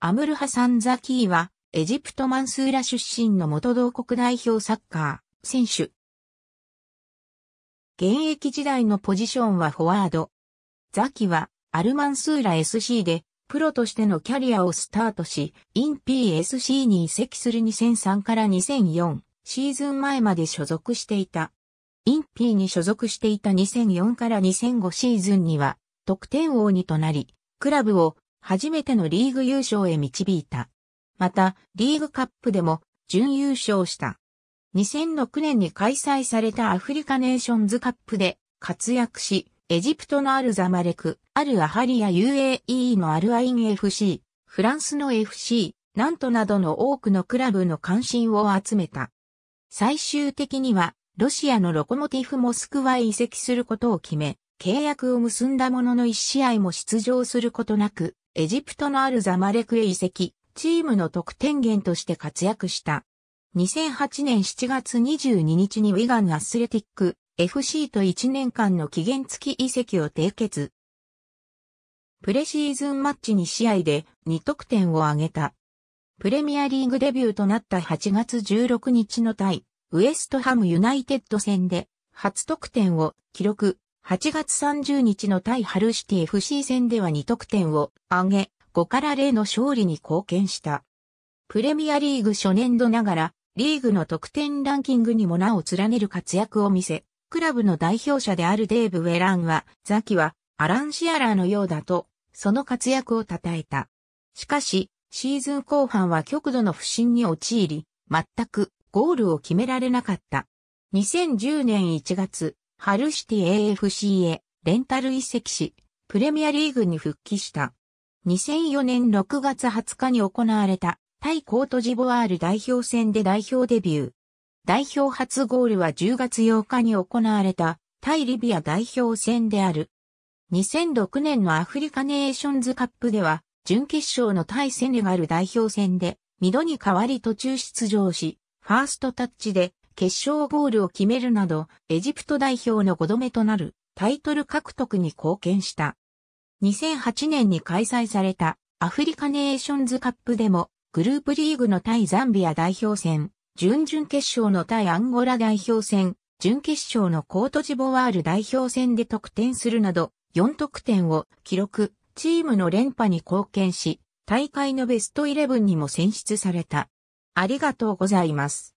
アムルハサン・ザキーは、エジプトマンスーラ出身の元同国代表サッカー、選手。現役時代のポジションはフォワード。ザキは、アルマンスーラ SC で、プロとしてのキャリアをスタートし、イン PSC に移籍する2003から2004シーズン前まで所属していた。イン P に所属していた2004から2005シーズンには、得点王にとなり、クラブを初めてのリーグ優勝へ導いた。また、リーグカップでも準優勝した。2006年に開催されたアフリカネーションズカップで活躍し、エジプトのアルザマレク、アルアハリア UAE のアルアイン FC、フランスの FC、ナントなどの多くのクラブの関心を集めた。最終的には、ロシアのロコモティフモスクワへ移籍することを決め、契約を結んだものの一試合も出場することなく、エジプトのあるザマレクへ移籍、チームの得点源として活躍した。2008年7月22日にウィガンアスレティック FC と1年間の期限付き移籍を締結。プレシーズンマッチ2試合で2得点を挙げた。プレミアリーグデビューとなった8月16日の対、ウエストハムユナイテッド戦で初得点を記録、8月30日の対ハルシティ FC 戦では2得点を挙げ、5から0の勝利に貢献した。プレミアリーグ初年度ながら、リーグの得点ランキングにも名を連ねる活躍を見せ、クラブの代表者であるデーブ・ウェランは、ザキはアラン・シアラーのようだと、その活躍を称えた。しかし、シーズン後半は極度の不振に陥り、全くゴールを決められなかった。2010年1月、ハルシティ AFC へレンタル移籍し、プレミアリーグに復帰した。2004年6月20日に行われた対コートジボワール代表戦で代表デビュー。代表初ゴールは10月8日に行われた対リビア代表戦である。2006年のアフリカネーションズカップでは、準決勝の対セネガル代表戦で、2度に代わり途中出場し、ファーストタッチで決勝ゴールを決めるなど、エジプト代表の5度目となるタイトル獲得に貢献した。2008年に開催されたアフリカネーションズカップでもグループリーグの対ザンビア代表戦、準々決勝の対アンゴラ代表戦、準決勝のコートジボワール代表戦で得点するなど4得点を記録、チームの連覇に貢献し、大会のベストイレブンにも選出された。ありがとうございます。